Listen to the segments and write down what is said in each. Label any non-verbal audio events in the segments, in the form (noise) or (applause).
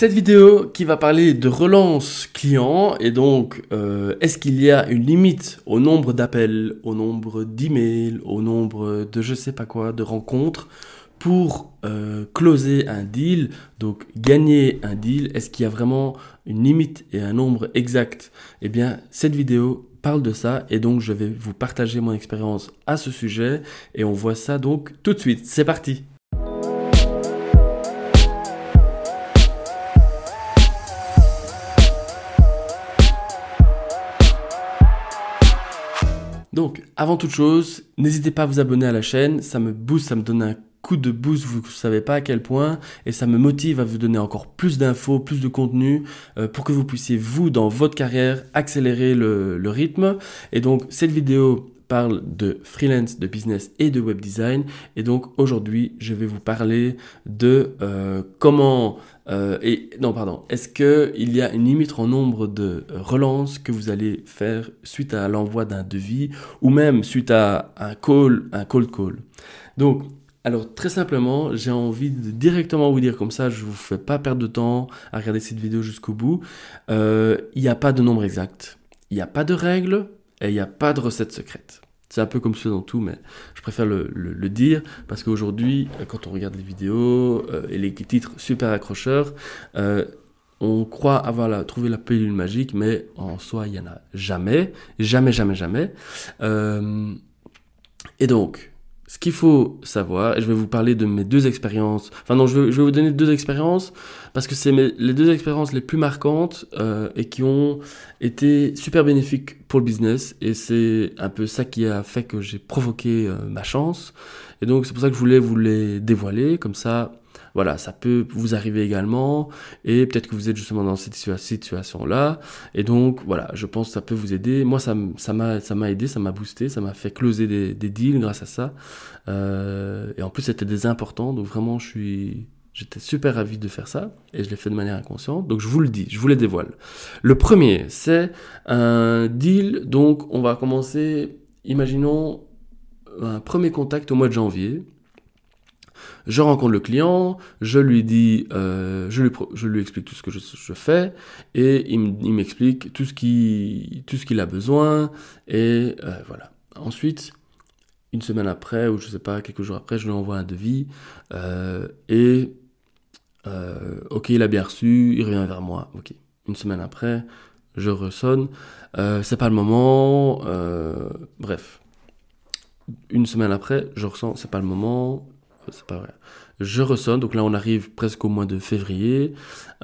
Cette vidéo qui va parler de relance client et donc euh, est-ce qu'il y a une limite au nombre d'appels, au nombre d'emails, au nombre de je sais pas quoi, de rencontres pour euh, closer un deal, donc gagner un deal, est-ce qu'il y a vraiment une limite et un nombre exact Eh bien, cette vidéo parle de ça et donc je vais vous partager mon expérience à ce sujet et on voit ça donc tout de suite. C'est parti Donc, avant toute chose, n'hésitez pas à vous abonner à la chaîne, ça me booste, ça me donne un coup de boost, vous ne savez pas à quel point, et ça me motive à vous donner encore plus d'infos, plus de contenu, euh, pour que vous puissiez, vous, dans votre carrière, accélérer le, le rythme. Et donc, cette vidéo, parle de freelance, de business et de web design. Et donc aujourd'hui, je vais vous parler de euh, comment euh, et non pardon, est-ce que il y a une limite en nombre de euh, relances que vous allez faire suite à l'envoi d'un devis ou même suite à un call, un cold call. Donc alors très simplement, j'ai envie de directement vous dire comme ça, je vous fais pas perdre de temps à regarder cette vidéo jusqu'au bout. Il n'y a pas de nombre exact, il n'y a pas de règle et il n'y a pas de recette secrète. C'est un peu comme ça dans tout, mais je préfère le, dire parce qu'aujourd'hui, euh, quand on regarde les vidéos euh, et les titres super accrocheurs, euh, on croit avoir trouvé la pilule magique, mais en soi, il n'y en a jamais, jamais, jamais, jamais. et donc, ce qu'il faut savoir, et je vais vous parler de mes deux expériences, enfin non, je vais, je vais vous donner deux expériences, parce que c'est les deux expériences les plus marquantes euh, et qui ont été super bénéfiques pour le business, et c'est un peu ça qui a fait que j'ai provoqué euh, ma chance, et donc c'est pour ça que je voulais vous les dévoiler, comme ça voilà, ça peut vous arriver également, et peut-être que vous êtes justement dans cette situation-là, et donc voilà, je pense que ça peut vous aider. Moi, ça m'a ça aidé, ça m'a boosté, ça m'a fait closer des, deals grâce à ça, euh, et en plus c'était des importants, donc vraiment je suis J'étais super ravi de faire ça et je l'ai fait de manière inconsciente. Donc je vous le dis, je vous les dévoile. Le premier, c'est un deal. Donc on va commencer, imaginons un premier contact au mois de janvier. Je rencontre le client, je lui dis, euh, je, lui, explique tout ce que je, fais et il m'explique tout ce qui, tout qu'il a besoin et euh, voilà. Ensuite, une semaine après ou je ne sais pas quelques jours après, je lui envoie un devis euh, et ok, il a bien reçu, il revient vers moi. Ok, une semaine après, je ressonne, c'est pas le moment, bref une semaine après, je ressens, c'est pas le moment, c'est pas vrai. Je ressonne, donc là on arrive presque au mois de février.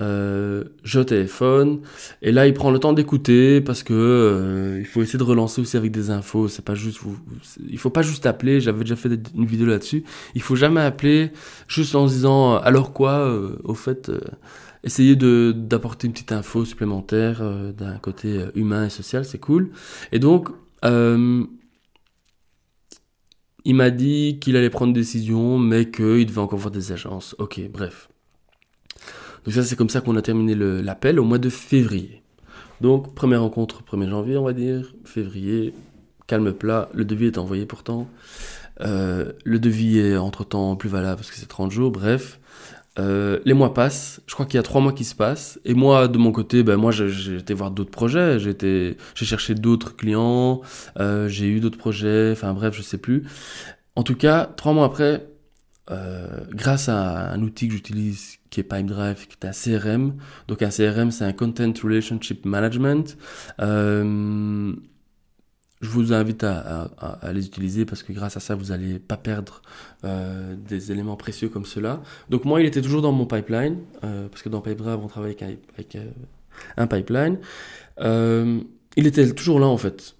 Euh, je téléphone et là il prend le temps d'écouter parce que euh, il faut essayer de relancer aussi avec des infos. C'est pas juste, vous, il faut pas juste appeler. J'avais déjà fait une vidéo là-dessus. Il faut jamais appeler juste en se disant euh, alors quoi. au fait, essayer de d'apporter une petite info supplémentaire d'un côté humain et social, c'est cool. Et donc il m'a dit qu'il allait prendre une décision, mais qu'il devait encore voir des agences. Ok, bref. Donc ça, c'est comme ça qu'on a terminé l'appel au mois de février. Donc, première rencontre, 1er janvier, on va dire. Février, calme plat. Le devis est envoyé pourtant. Euh, le devis est entre-temps plus valable parce que c'est 30 jours. Bref, euh, les mois passent, je crois qu'il y a trois mois qui se passent, et moi de mon côté, ben moi j'ai été voir d'autres projets, j'ai cherché d'autres clients, euh, j'ai eu d'autres projets, enfin bref, je sais plus. En tout cas, trois mois après, euh, grâce à un outil que j'utilise qui est Pipedrive, qui est un CRM, donc un CRM c'est un Content Relationship Management. Je vous invite à, les utiliser parce que grâce à ça, vous n'allez pas perdre euh, des éléments précieux comme cela. Donc moi, il était toujours dans mon pipeline, euh, parce que dans PipeDrive, on travaille avec, un euh, pipeline. il était toujours là en fait.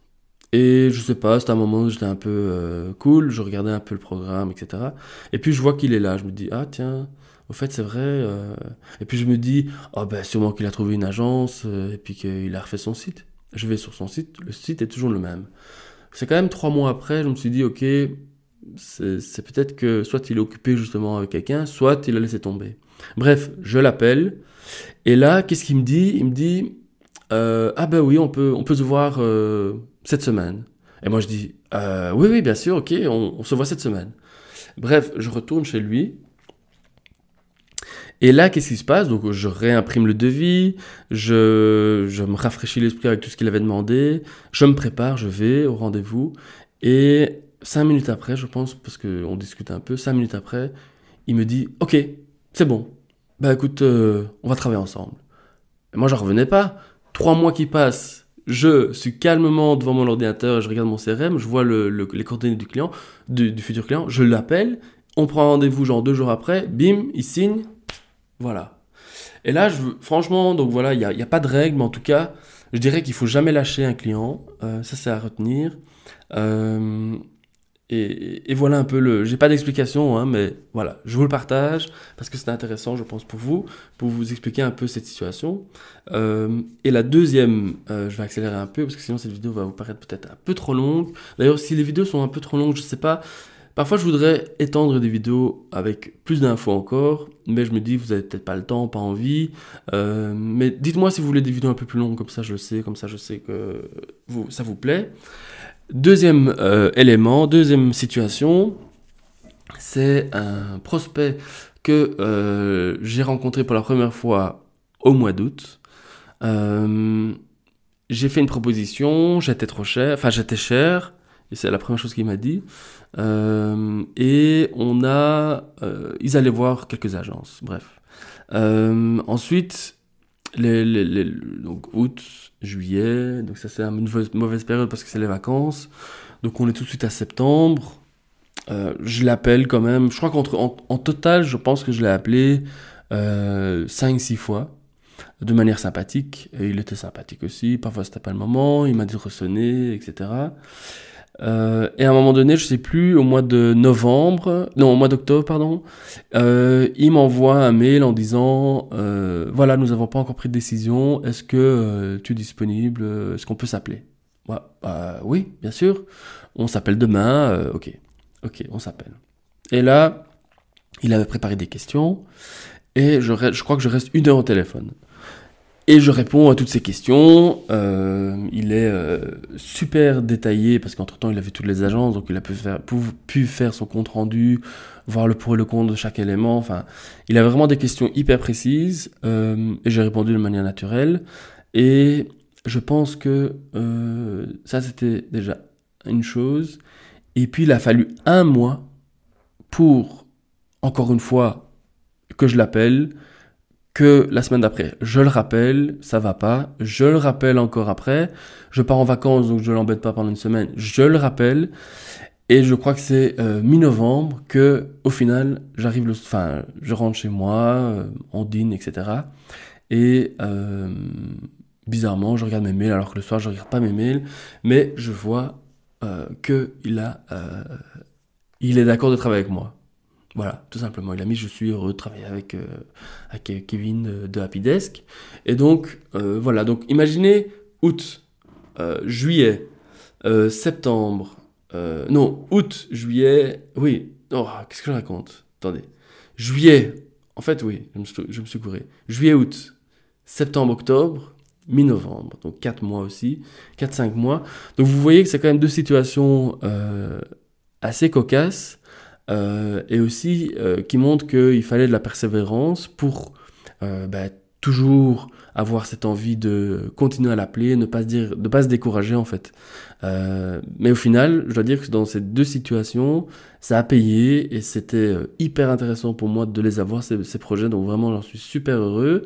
Et je sais pas, c'était un moment où j'étais un peu cool, je regardais un peu le programme, etc. Et puis je vois qu'il est là, je me dis, ah tiens, au fait, c'est vrai. Et puis je me dis, oh ben sûrement qu'il a trouvé une agence et puis qu'il a refait son site je vais sur son site, le site est toujours le même. C'est quand même trois mois après, je me suis dit, ok, c'est peut-être que soit il est occupé justement avec quelqu'un, soit il a laissé tomber. Bref, je l'appelle, et là, qu'est-ce qu'il me dit Il me dit, euh, ah ben oui, on peut, on peut se voir euh, cette semaine. Et moi je dis, euh, oui, oui, bien sûr, ok, on se voit cette semaine. Bref, je retourne chez lui, et là, qu'est-ce qui se passe Donc, je réimprime le devis, je, me rafraîchis l'esprit avec tout ce qu'il avait demandé, je me prépare, je vais au rendez-vous. Et cinq minutes après, je pense, parce qu'on discute un peu, cinq minutes après, il me dit Ok, c'est bon. Bah écoute, euh, on va travailler ensemble. Et moi, je revenais pas. Trois mois qui passent, je suis calmement devant mon ordinateur, je regarde mon CRM, je vois les coordonnées du client, du, futur client, je l'appelle, on prend rendez-vous genre deux jours après, bim, il signe, voilà. Et là, franchement, donc voilà, il n'y a, a, pas de règle, mais en tout cas, je dirais qu'il faut jamais lâcher un client. Euh, ça, c'est à retenir. Euh, et, voilà un peu le. J'ai pas d'explication, hein, mais voilà, je vous le partage parce que c'est intéressant, je pense, pour vous, pour vous expliquer un peu cette situation. Euh, et la deuxième, je vais accélérer un peu parce que sinon cette vidéo va vous paraître peut-être un peu trop longue. D'ailleurs, si les vidéos sont un peu trop longues, je sais pas, Parfois, je voudrais étendre des vidéos avec plus d'infos encore, mais je me dis, vous n'avez peut-être pas le temps, pas envie. Euh, mais dites-moi si vous voulez des vidéos un peu plus longues, comme ça je le sais, comme ça je sais que vous, ça vous plaît. Deuxième euh, élément, deuxième situation, c'est un prospect que euh, j'ai rencontré pour la première fois au mois d'août. j'ai fait une proposition, j'étais trop cher, enfin j'étais cher, c'est la première chose qu'il m'a dit. Euh, et on a, euh, ils allaient voir quelques agences. Bref. Euh, ensuite, les, donc août, juillet, donc ça c'est une mauvaise période parce que c'est les vacances. Donc on est tout de suite à septembre. je l'appelle quand même. Je crois qu'en en total, je pense que je l'ai appelé 5-6 fois de manière sympathique. Et il était sympathique aussi. Parfois, c'était pas le moment. Il m'a dit de ressonner, etc. Euh, et à un moment donné, je sais plus, au mois de novembre, non, au mois d'octobre, pardon, euh, il m'envoie un mail en disant, euh, voilà, nous n'avons pas encore pris de décision, est-ce que tu es disponible, est-ce qu'on peut s'appeler bah, Oui, bien sûr, on s'appelle demain, ok, ok, on s'appelle. Et là, il avait préparé des questions, et je crois que je reste une heure au téléphone. Et je réponds à toutes ces questions. Euh, il est euh, super détaillé parce qu'entre-temps il avait toutes les agences, donc il a pu faire, faire son compte rendu, voir le pour et le contre de chaque élément. Enfin, il a vraiment des questions hyper précises euh, et j'ai répondu de manière naturelle. Et je pense que ça c'était déjà une chose. Et puis il a fallu un mois pour, encore une fois, que je l'appelle que la semaine d'après. Je le rappelle, ça va pas. Je le rappelle encore après. Je pars en vacances, donc je l'embête pas pendant une semaine. Je le rappelle. Et je crois que c'est euh, mi-novembre que, au final, j'arrive le, enfin, je rentre chez moi, euh, on dîne, etc. Et euh, bizarrement, je regarde mes mails alors que le soir, je regarde pas mes mails, mais je vois que il a, il est d'accord de travailler avec moi. Voilà, tout simplement. Il a mis Je suis heureux de travailler avec, euh, avec Kevin euh, de Happy Desk. Et donc, euh, voilà. Donc, imaginez août, juillet, septembre. non, août, juillet. Oui. Oh, qu'est-ce que je raconte Attendez. Juillet. En fait, oui, je me suis, je me couré. Juillet, août, septembre, octobre mi-novembre, donc 4 mois aussi, 4-5 mois. Donc vous voyez que c'est quand même deux situations euh, assez cocasses euh, et aussi euh, qui montre qu'il fallait de la persévérance pour euh, bah, toujours avoir cette envie de continuer à l'appeler, ne pas se dire, de pas se décourager en fait. mais au final, je dois dire que dans ces deux situations, ça a payé et c'était hyper intéressant pour moi de les avoir ces, ces projets. Donc vraiment, j'en suis super heureux.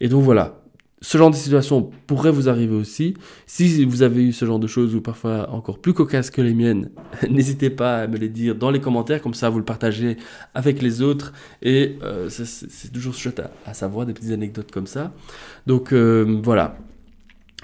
Et donc voilà, ce genre de situation pourrait vous arriver aussi. Si vous avez eu ce genre de choses ou parfois encore plus cocasse que les miennes, (laughs) n'hésitez pas à me les dire dans les commentaires, comme ça vous le partagez avec les autres. Et euh, c'est toujours chouette à, savoir des petites anecdotes comme ça. Donc euh, voilà.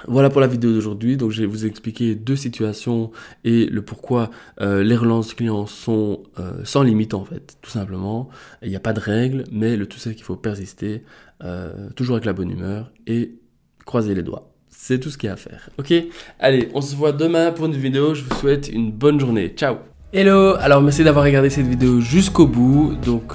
Voilà pour la vidéo d'aujourd'hui. Donc, je vais vous expliquer deux situations et le pourquoi euh, les relances clients sont euh, sans limite en fait, tout simplement. Il n'y a pas de règles, mais le tout c'est qu'il faut persister, euh, toujours avec la bonne humeur et croiser les doigts. C'est tout ce qu'il y a à faire. Ok Allez, on se voit demain pour une vidéo. Je vous souhaite une bonne journée. Ciao Hello Alors, merci d'avoir regardé cette vidéo jusqu'au bout. Donc